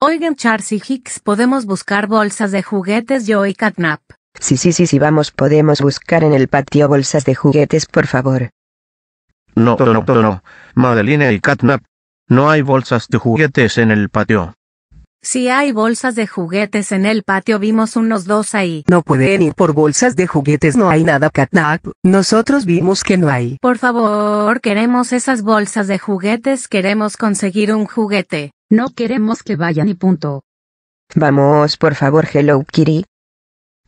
Oigan Charles Hicks, podemos buscar bolsas de juguetes yo y catnap. Sí, sí, sí, sí, vamos, podemos buscar en el patio bolsas de juguetes, por favor. No, no, no, no, no. Madeline y catnap. No hay bolsas de juguetes en el patio. Si hay bolsas de juguetes en el patio, vimos unos dos ahí. No pueden ir por bolsas de juguetes, no hay nada, Catnap. Nosotros vimos que no hay. Por favor, queremos esas bolsas de juguetes, queremos conseguir un juguete. No queremos que vayan y punto. Vamos, por favor, Hello Kitty.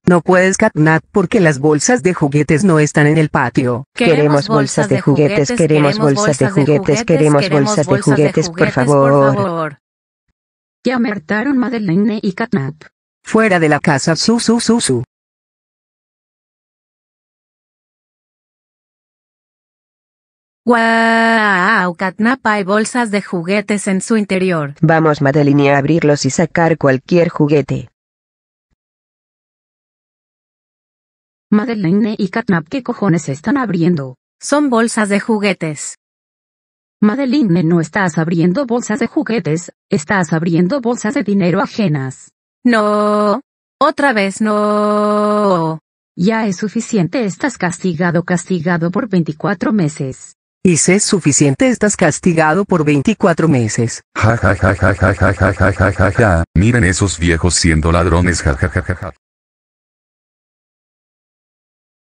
No puedes catnap porque las bolsas de juguetes no están en el patio. Queremos bolsas de juguetes, queremos bolsas de juguetes, queremos bolsas de juguetes, por favor que amartaron Madeleine y Catnap. Fuera de la casa su su su su. ¡Guau! Catnap hay bolsas de juguetes en su interior. Vamos Madeline a abrirlos y sacar cualquier juguete. Madeleine y Catnap, ¿qué cojones están abriendo? Son bolsas de juguetes. Madeline, no estás abriendo bolsas de juguetes, estás abriendo bolsas de dinero ajenas. No. Otra vez no. Ya es suficiente, estás castigado, castigado por 24 meses. Y si es suficiente, estás castigado por 24 meses. Ja ja ja ja ja ja ja ja ja ja Miren esos viejos siendo ladrones. Ja ja ja ja.